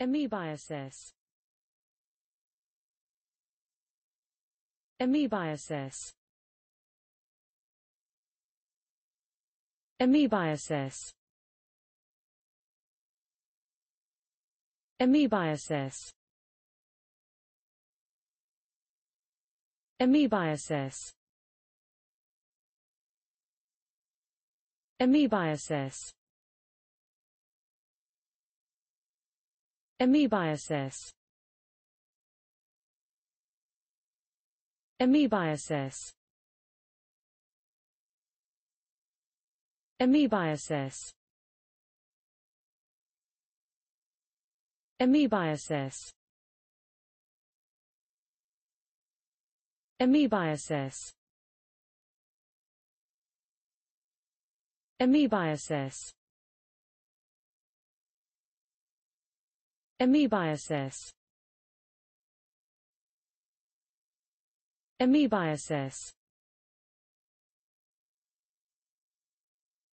Amoebiosis Amoebiosis Amoebiosis Amoebiosis Amoebiosis Amoebiosis Amoebiosis Amoebiosis Amoebiosis Amoebiosis Amoebiosis Amoebiosis Amoebiosis